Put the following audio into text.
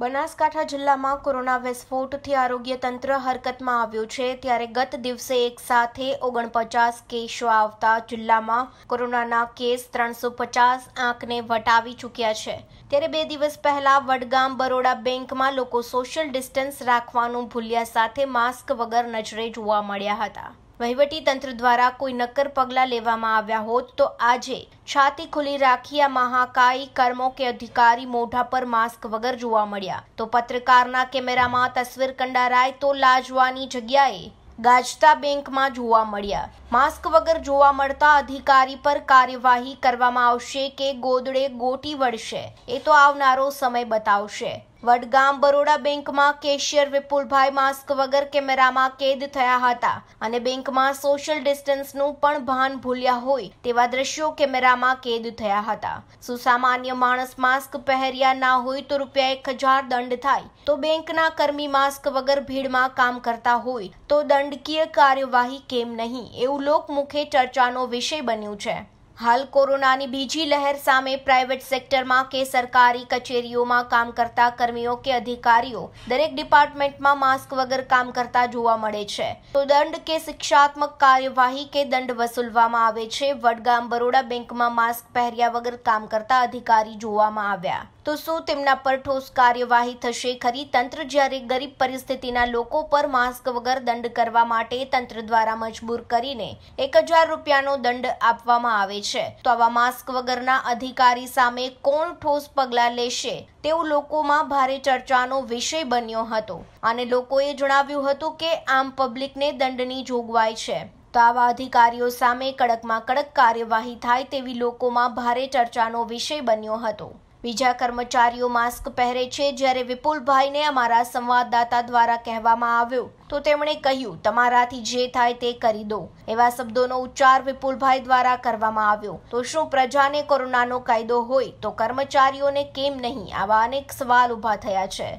બનાસકાંઠા જિલ્લામાં કોરોના વિસ્ફોટથી આરોગ્ય તંત્ર હરકતમાં આવ્યું છે ત્યારે ગત દિવસે એક સાથે ઓગણપચાસ કેસો આવતા જિલ્લામાં કોરોનાના કેસ ત્રણસો પચાસ આંકને વટાવી ચૂક્યા છે ત્યારે બે દિવસ પહેલા વડગામ બરોડા બેંકમાં લોકો સોશિયલ ડિસ્ટન્સ રાખવાનું ભૂલ્યા સાથે માસ્ક વગર નજરે જોવા મળ્યા હતા વહીવટી તંત્ર દ્વારા કોઈ નક્કર પગલાં લેવામાં આવ્યા હોત તો આજે છાતી ખુલ્લી રાખી આ મહાકાય કર્મો કે અધિકારી મોઢા પર માસ્ક વગર જોવા મળ્યા તો પત્રકારના કેમેરામાં તસવીર કંડારાય તો લાજવાની જગ્યાએ ગાજતા બેંકમાં જોવા મળ્યા માસ્ક વગર જોવા મળતા અધિકારી પર કાર્યવાહી કરવામાં આવશે કે ગોદડે ગોટી વળશે એ તો આવનારો સમય બતાવશે વડગામ બરોડા બેંકમાં કેશિયર વિપુલભાઈ માસ્ક વગર કેમેરામાં કેદ થયા હતા અને બેંકમાં સોશિયલ ડિસ્ટન્સનું પણ ભાન ભૂલ્યા હોય તેવા દ્રશ્યો કેમેરામાં કેદ થયા હતા સુસામાન્ય માણસ માસ્ક પહેર્યા ના હોય તો રૂપિયા એક હજાર દંડ થાય તો બેંકના કર્મી માસ્ક વગર ભીડમાં કામ કરતા હોય તો દંડકીય કાર્યવાહી કેમ નહીં એવું લોકમુખે ચર્ચાનો વિષય બન્યું છે હાલ કોરોનાની બીજી લહેર સામે પ્રાઇવેટ સેક્ટરમાં કે સરકારી કચેરીઓમાં કામ કરતા કર્મીઓ કે અધિકારીઓ દરેક ડિપાર્ટમેન્ટમાં માસ્ક વગર કામ કરતા જોવા મળે છે તો દંડ કે શિક્ષાત્મક કાર્યવાહી કે દંડ વસૂલવામાં આવે છે વડગામ બરોડા બેંકમાં માસ્ક પહેર્યા વગર કામ કરતા અધિકારી જોવામાં આવ્યા તો શું તેમના પર ઠોસ કાર્યવાહી થશે ખરી તંત્ર જ્યારે ગરીબ પરિસ્થિતિના લોકો પર માસ્ક વગર દંડ કરવા માટે તંત્ર દ્વારા મજબૂર કરીને એક હજાર રૂપિયાનો દંડ આપવામાં આવે છે તો આવા માસ્ક વગરના અધિકારી સામે કોણ ઠોસ પગલાં લેશે તેવું લોકોમાં ભારે ચર્ચાનો વિષય બન્યો હતો અને લોકોએ જણાવ્યું હતું કે આમ પબ્લિકને દંડની જોગવાઈ છે તો આવા અધિકારીઓ સામે કડકમાં કડક કાર્યવાહી થાય તેવી લોકોમાં ભારે ચર્ચાનો વિષય બન્યો હતો બીજા કર્મચારીઓ માસ્ક પહેરે છે જ્યારે વિપુલભાઈને અમારા સંવાદદાતા દ્વારા કહેવામાં આવ્યું તો તેમણે કહ્યું તમારાથી જે થાય તે કરી દો એવા શબ્દોનો ઉચ્ચાર વિપુલભાઈ દ્વારા કરવામાં આવ્યો તો શું પ્રજાને કોરોનાનો કાયદો હોય તો કર્મચારીઓને કેમ નહીં આવા અનેક સવાલ ઊભા થયા છે